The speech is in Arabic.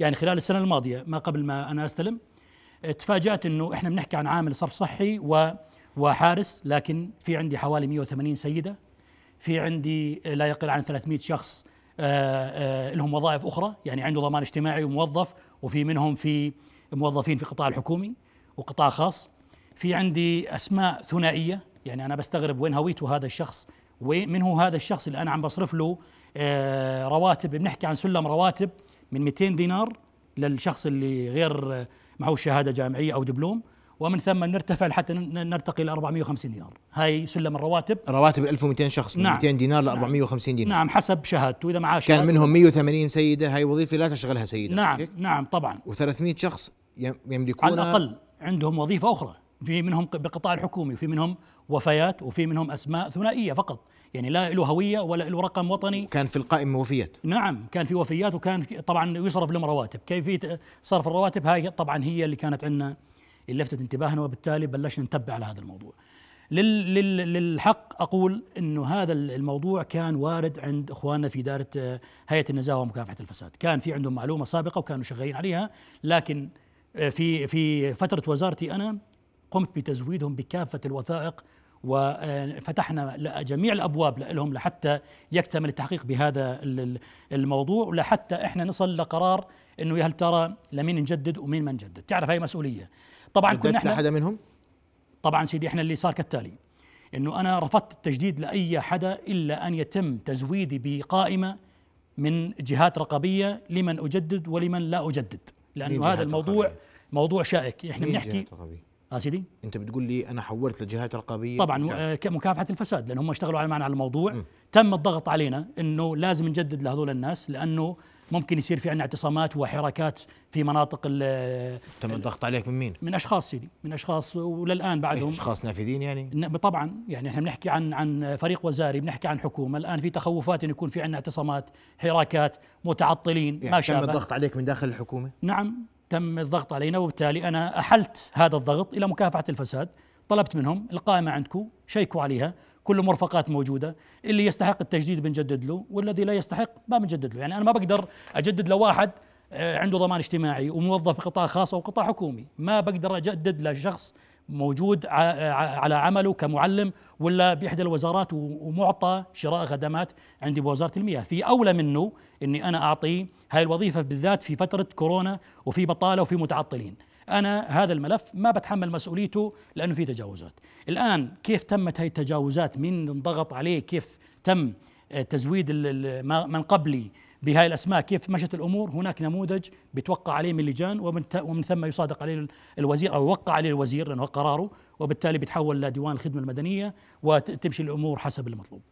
يعني خلال السنه الماضيه ما قبل ما انا استلم آه، تفاجات انه احنا بنحكي عن عامل صرف صحي و وحارس لكن في عندي حوالي 180 سيده في عندي آه، لا يقل عن 300 شخص آه، لهم وظائف اخرى يعني عنده ضمان اجتماعي وموظف وفي منهم في موظفين في قطاع الحكومي وقطاع خاص في عندي اسماء ثنائيه يعني انا بستغرب وين هويته هذا الشخص ومن هو هذا الشخص اللي انا عم بصرف له رواتب بنحكي عن سلم رواتب من 200 دينار للشخص اللي غير معه شهاده جامعيه او دبلوم ومن ثم نرتفع حتى نرتقي ل 450 دينار هاي سلم الرواتب رواتب 1200 شخص من نعم 200 دينار ل 450 نعم. دينار نعم حسب شهادته اذا معاه شهادة كان منهم 180 سيده هاي وظيفه لا تشغلها سيده نعم نعم طبعا و300 شخص يملكون على الاقل عندهم وظيفه اخرى في منهم بالقطاع الحكومي وفي منهم وفيات وفي منهم اسماء ثنائيه فقط يعني لا له هويه ولا له رقم وطني كان في القائمه وفيات نعم كان في وفيات وكان في طبعا يصرف لهم رواتب كيفيه صرف الرواتب هاي طبعا هي اللي كانت عندنا اللي لفتت انتباهنا وبالتالي بلشنا نتبع على هذا الموضوع للحق اقول انه هذا الموضوع كان وارد عند اخواننا في اداره آه، هيئه النزاهه ومكافحه الفساد، كان في عندهم معلومه سابقه وكانوا شغالين عليها لكن آه، في في فتره وزارتي انا قمت بتزويدهم بكافة الوثائق وفتحنا جميع الابواب لهم لحتى يكتمل التحقيق بهذا الموضوع ولحتى احنا نصل لقرار انه هل ترى لمين نجدد ومين ما نجدد، تعرف هاي مسؤوليه. طبعا كنا احنا حدا منهم؟ طبعا سيدي احنا اللي صار كالتالي انه انا رفضت التجديد لاي حدا الا ان يتم تزويدي بقائمه من جهات رقابيه لمن اجدد ولمن لا اجدد، لانه هذا الموضوع موضوع شائك، احنا بنحكي آه سيدي انت بتقول لي انا حولت لجهات رقابيه طبعا آه، مكافحه الفساد لان هم اشتغلوا معنا على الموضوع م. تم الضغط علينا انه لازم نجدد لهذول الناس لانه ممكن يصير في عندنا اعتصامات وحركات في مناطق ال تم الضغط عليك من مين؟ من اشخاص سيدي، من اشخاص وللان بعدهم اشخاص نافذين يعني؟ طبعا يعني احنا بنحكي عن عن فريق وزاري، بنحكي عن حكومه، الان في تخوفات انه يكون في عندنا اعتصامات، حراكات، متعطلين يعني ما شابه تم الضغط عليك من داخل الحكومه؟ نعم تم الضغط علينا وبالتالي أنا أحلت هذا الضغط إلى مكافحة الفساد طلبت منهم القائمة عندكم شيكوا عليها كل مرفقات موجودة اللي يستحق التجديد بنجدد له والذي لا يستحق ما بنجدد له يعني أنا ما بقدر أجدد لواحد آه، عنده ضمان اجتماعي وموظف قطاع خاص أو قطاع حكومي ما بقدر أجدد لشخص موجود على عمله كمعلم ولا بإحدى الوزارات ومعطى شراء خدمات عندي بوزارة المياه في أولى منه أني أنا أعطيه هاي الوظيفة بالذات في فترة كورونا وفي بطالة وفي متعطلين أنا هذا الملف ما بتحمل مسؤوليته لأنه في تجاوزات الآن كيف تمت هاي التجاوزات مين ضغط عليه كيف تم آه، تزويد من قبلي بهاي الأسماء كيف مشت الأمور هناك نموذج بتوقع عليه من اللجان ومن ثم يصادق عليه الوزير أو يوقع عليه الوزير لأنه قراره وبالتالي بتحول لديوان الخدمة المدنية وتمشي الأمور حسب المطلوب